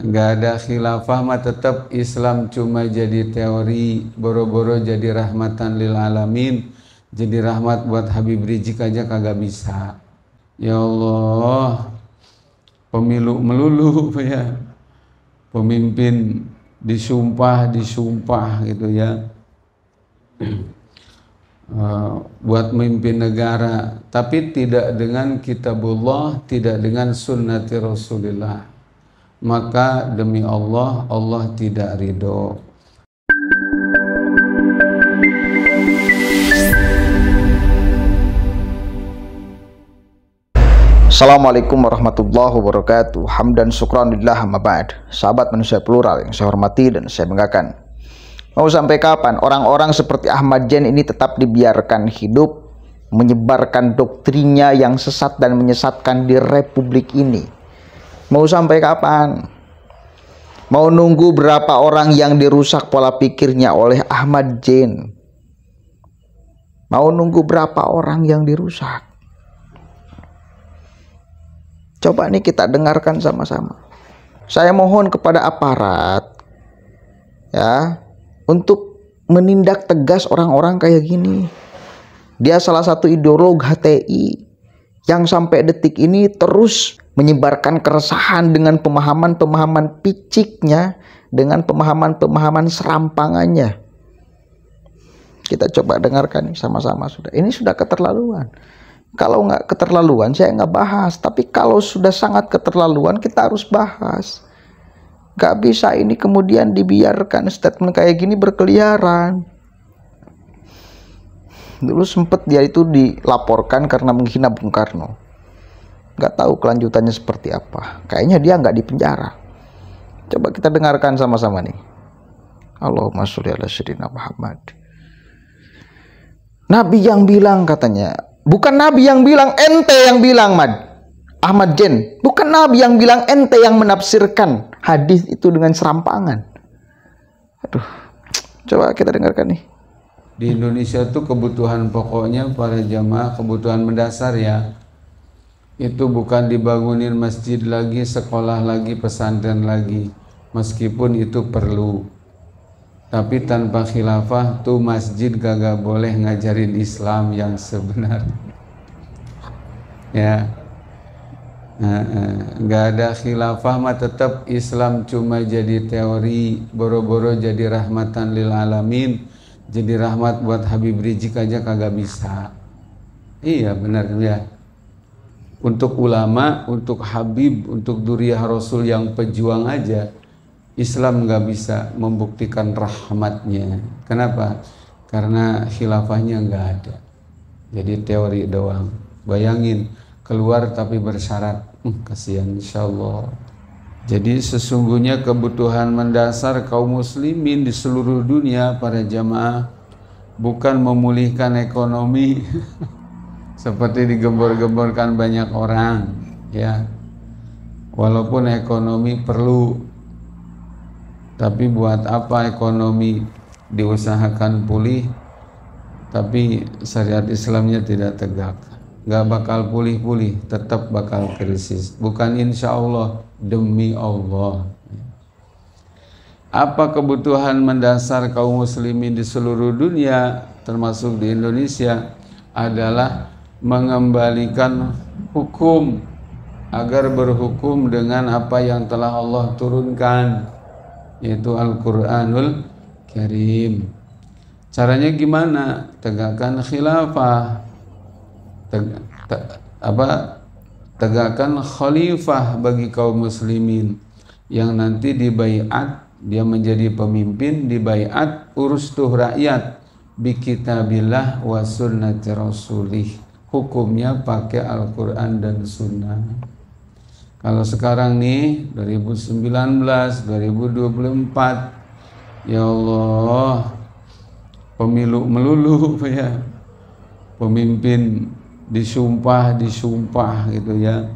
nggak ada khilafah mah tetap Islam cuma jadi teori boro-boro jadi rahmatan lil alamin jadi rahmat buat Habib Rizik aja kagak bisa ya Allah pemilu melulu ya pemimpin disumpah disumpah gitu ya eh, buat memimpin negara tapi tidak dengan kitabullah tidak dengan sunnati rasulillah maka demi Allah Allah tidak ridho Assalamualaikum warahmatullahi wabarakatuh Hamdan syukranillah mabad Sahabat manusia plural yang saya hormati dan saya banggakan Mau sampai kapan orang-orang seperti Ahmad Jain ini tetap dibiarkan hidup Menyebarkan doktrinya yang sesat dan menyesatkan di republik ini Mau sampai kapan? Mau nunggu berapa orang yang dirusak pola pikirnya oleh Ahmad Jain? Mau nunggu berapa orang yang dirusak? Coba nih kita dengarkan sama-sama. Saya mohon kepada aparat ya untuk menindak tegas orang-orang kayak gini. Dia salah satu ideolog HTI yang sampai detik ini terus menyebarkan keresahan dengan pemahaman-pemahaman piciknya, dengan pemahaman-pemahaman serampangannya. Kita coba dengarkan sama-sama sudah. Ini sudah keterlaluan. Kalau nggak keterlaluan, saya nggak bahas. Tapi kalau sudah sangat keterlaluan, kita harus bahas. Gak bisa ini kemudian dibiarkan statement kayak gini berkeliaran dulu sempat dia itu dilaporkan karena menghina Bung Karno nggak tahu kelanjutannya seperti apa kayaknya dia nggak di penjara coba kita dengarkan sama-sama nih Allahumma sholli ala sayyidina Muhammad Nabi yang bilang katanya bukan Nabi yang bilang ente yang bilang Mad Ahmad Jen bukan Nabi yang bilang ente yang menafsirkan hadis itu dengan serampangan aduh coba kita dengarkan nih di Indonesia tuh kebutuhan pokoknya para jamaah kebutuhan mendasar ya itu bukan dibangunin masjid lagi sekolah lagi pesantren lagi meskipun itu perlu tapi tanpa khilafah tuh masjid gagal boleh ngajarin Islam yang sebenarnya ya nggak ada khilafah mah tetap Islam cuma jadi teori boro-boro jadi rahmatan lil alamin jadi rahmat buat Habib Rizik aja kagak bisa iya benar ya untuk ulama untuk Habib untuk duriah Rasul yang pejuang aja Islam nggak bisa membuktikan rahmatnya kenapa karena khilafahnya nggak ada jadi teori doang bayangin keluar tapi bersyarat hmm, kasihan insyaallah jadi sesungguhnya kebutuhan mendasar kaum muslimin di seluruh dunia para jamaah bukan memulihkan ekonomi seperti digembor-gemborkan banyak orang ya. Walaupun ekonomi perlu tapi buat apa ekonomi diusahakan pulih tapi syariat Islamnya tidak tegak gak bakal pulih-pulih, tetap bakal krisis. Bukan insya Allah, demi Allah. Apa kebutuhan mendasar kaum muslimin di seluruh dunia, termasuk di Indonesia, adalah mengembalikan hukum agar berhukum dengan apa yang telah Allah turunkan yaitu Al-Qur'anul Karim. Caranya gimana? Tegakkan khilafah teg, te, apa tegakkan khalifah bagi kaum muslimin yang nanti dibaiat dia menjadi pemimpin dibaiat urus tuh rakyat bi kitabillah wa sunnati rasulih hukumnya pakai Al-Qur'an dan sunnah kalau sekarang nih 2019 2024 ya Allah pemilu melulu ya pemimpin disumpah disumpah gitu ya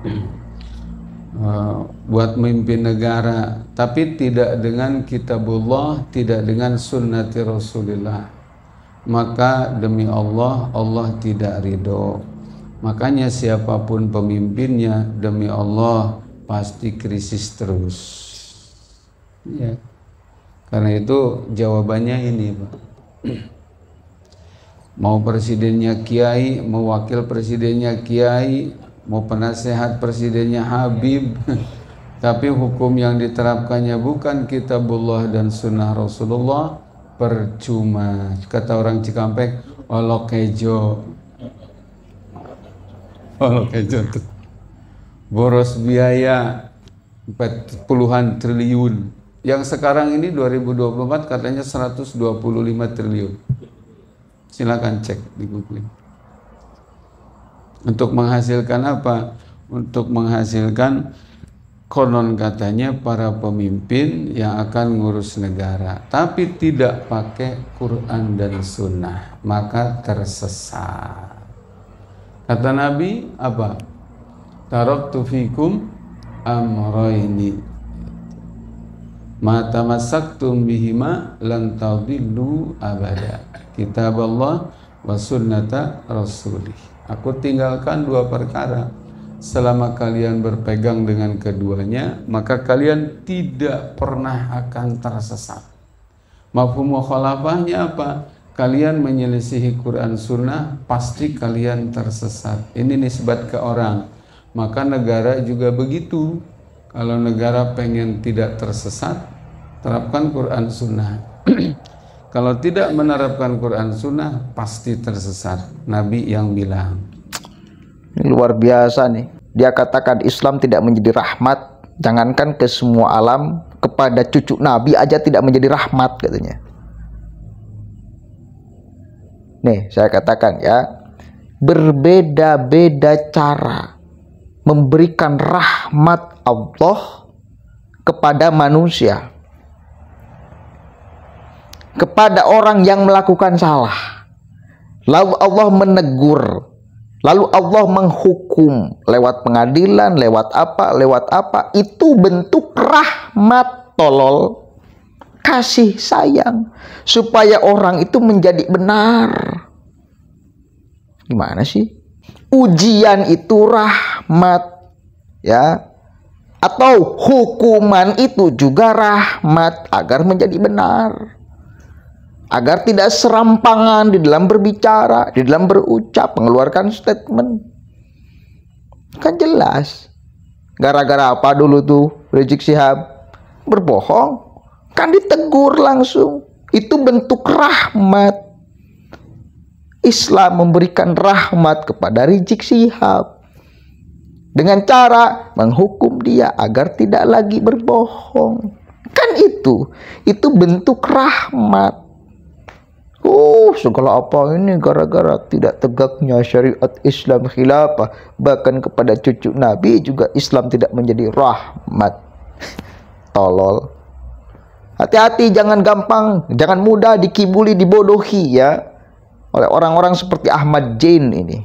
eh, buat memimpin negara tapi tidak dengan kitabullah tidak dengan sunnati rasulullah maka demi Allah Allah tidak ridho makanya siapapun pemimpinnya demi Allah pasti krisis terus ya karena itu jawabannya ini Pak mau presidennya kiai, mau wakil presidennya kiai, mau penasehat presidennya Habib. Tapi hukum yang diterapkannya bukan kitabullah dan sunnah Rasulullah percuma. Kata orang Cikampek, olok kejo. Olok kejo tuh. Boros biaya puluhan triliun. Yang sekarang ini 2024 katanya 125 triliun Silakan cek di Google. Untuk menghasilkan apa? Untuk menghasilkan konon katanya para pemimpin yang akan ngurus negara, tapi tidak pakai Quran dan Sunnah, maka tersesat. Kata Nabi apa? Tarok tufikum amroini. Mata masaktum bihima lantau abada kitab Allah wa sunnata rasulih aku tinggalkan dua perkara selama kalian berpegang dengan keduanya maka kalian tidak pernah akan tersesat mafhum khalafahnya apa kalian menyelisihi Quran Sunnah pasti kalian tersesat ini nisbat ke orang maka negara juga begitu kalau negara pengen tidak tersesat terapkan Quran Sunnah Kalau tidak menerapkan Quran Sunnah pasti tersesat. Nabi yang bilang. Ini luar biasa nih. Dia katakan Islam tidak menjadi rahmat. Jangankan ke semua alam, kepada cucu Nabi aja tidak menjadi rahmat katanya. Nih saya katakan ya, berbeda-beda cara memberikan rahmat Allah kepada manusia kepada orang yang melakukan salah. Lalu Allah menegur, lalu Allah menghukum lewat pengadilan, lewat apa, lewat apa. Itu bentuk rahmat tolol kasih sayang supaya orang itu menjadi benar. Gimana sih? Ujian itu rahmat ya. Atau hukuman itu juga rahmat agar menjadi benar agar tidak serampangan di dalam berbicara, di dalam berucap, mengeluarkan statement. Kan jelas. Gara-gara apa dulu tuh Rizik Sihab? Berbohong. Kan ditegur langsung. Itu bentuk rahmat. Islam memberikan rahmat kepada Rizik Sihab. Dengan cara menghukum dia agar tidak lagi berbohong. Kan itu. Itu bentuk rahmat Oh, segala apa ini gara-gara tidak tegaknya syariat Islam khilafah. Bahkan kepada cucu Nabi juga Islam tidak menjadi rahmat. Tolol. Hati-hati jangan gampang, jangan mudah dikibuli, dibodohi ya oleh orang-orang seperti Ahmad Jain ini.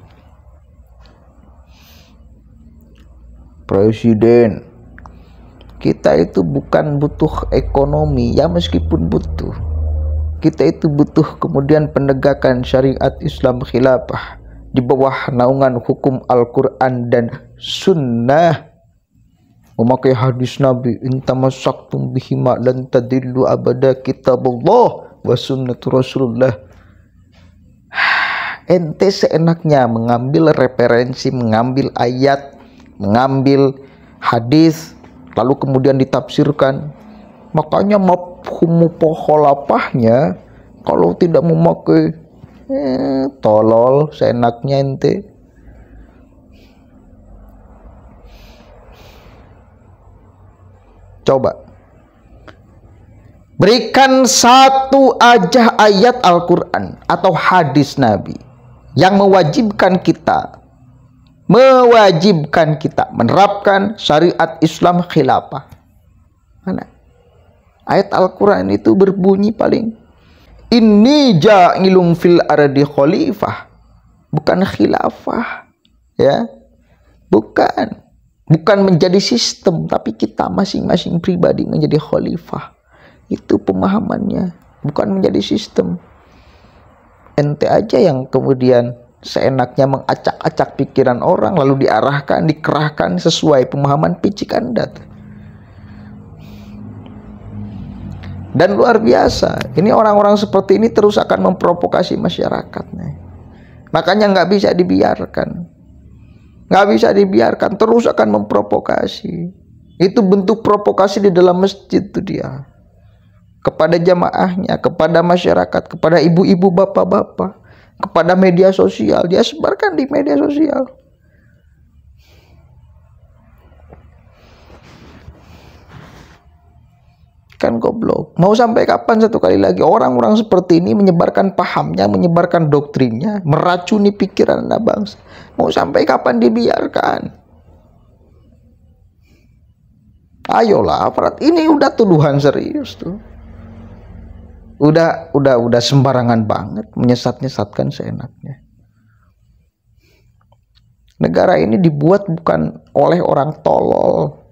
Presiden, kita itu bukan butuh ekonomi ya meskipun butuh kita itu butuh kemudian penegakan syariat Islam khilafah di bawah naungan hukum Al-Quran dan Sunnah memakai hadis Nabi intamasaktum bihima lan tadillu abada kitabullah wa sunnatu rasulullah ente seenaknya mengambil referensi mengambil ayat mengambil hadis lalu kemudian ditafsirkan makanya mau hukum poholapahnya kalau tidak memakai eh, tolol seenaknya ente coba berikan satu aja ayat Al-Quran atau hadis Nabi yang mewajibkan kita mewajibkan kita menerapkan syariat Islam khilafah mana Ayat Al-Quran itu berbunyi paling ini ja'ilum fil ardi khalifah. Bukan khilafah. Ya. Bukan. Bukan menjadi sistem. Tapi kita masing-masing pribadi menjadi khalifah. Itu pemahamannya. Bukan menjadi sistem. Ente aja yang kemudian seenaknya mengacak-acak pikiran orang lalu diarahkan, dikerahkan sesuai pemahaman picik Anda. Tuh. Dan luar biasa, ini orang-orang seperti ini terus akan memprovokasi masyarakatnya. Makanya nggak bisa dibiarkan. Nggak bisa dibiarkan, terus akan memprovokasi. Itu bentuk provokasi di dalam masjid itu dia. Kepada jamaahnya, kepada masyarakat, kepada ibu-ibu, bapak-bapak, kepada media sosial. Dia sebarkan di media sosial teruskan goblok. Mau sampai kapan satu kali lagi orang-orang seperti ini menyebarkan pahamnya, menyebarkan doktrinnya, meracuni pikiran anak bangsa. Mau sampai kapan dibiarkan? Ayolah aparat ini udah tuduhan serius tuh. Udah udah udah sembarangan banget menyesat-nyesatkan seenaknya. Negara ini dibuat bukan oleh orang tolol.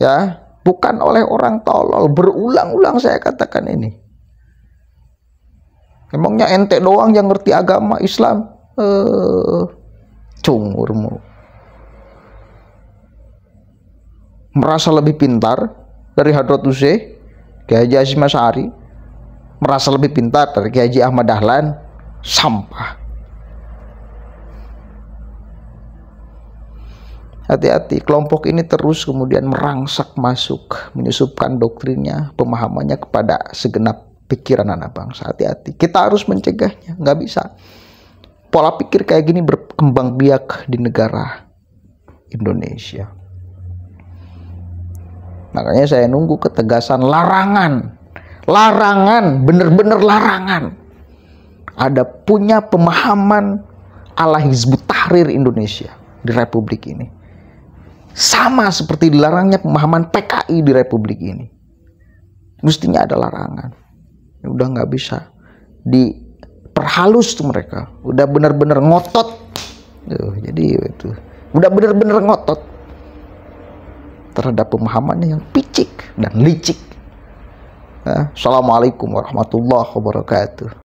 Ya, bukan oleh orang tolol. Berulang-ulang saya katakan ini. Emangnya ente doang yang ngerti agama Islam? Eh, cungurmu. Merasa lebih pintar dari Hadrat Syekh, Kiai Haji Sari merasa lebih pintar dari Kiai Ahmad Dahlan, sampah. Hati-hati, kelompok ini terus kemudian merangsak masuk, menyusupkan doktrinnya, pemahamannya kepada segenap pikiran anak bangsa. Hati-hati, kita harus mencegahnya, nggak bisa. Pola pikir kayak gini berkembang biak di negara Indonesia. Makanya saya nunggu ketegasan larangan, larangan, bener-bener larangan. Ada punya pemahaman ala Hizbut Tahrir Indonesia di republik ini. Sama seperti dilarangnya pemahaman PKI di republik ini. Mestinya ada larangan. Udah nggak bisa diperhalus tuh mereka. Udah benar-benar ngotot. Tuh, jadi itu. Udah benar-benar ngotot terhadap pemahamannya yang picik dan licik. Nah, assalamualaikum warahmatullahi wabarakatuh.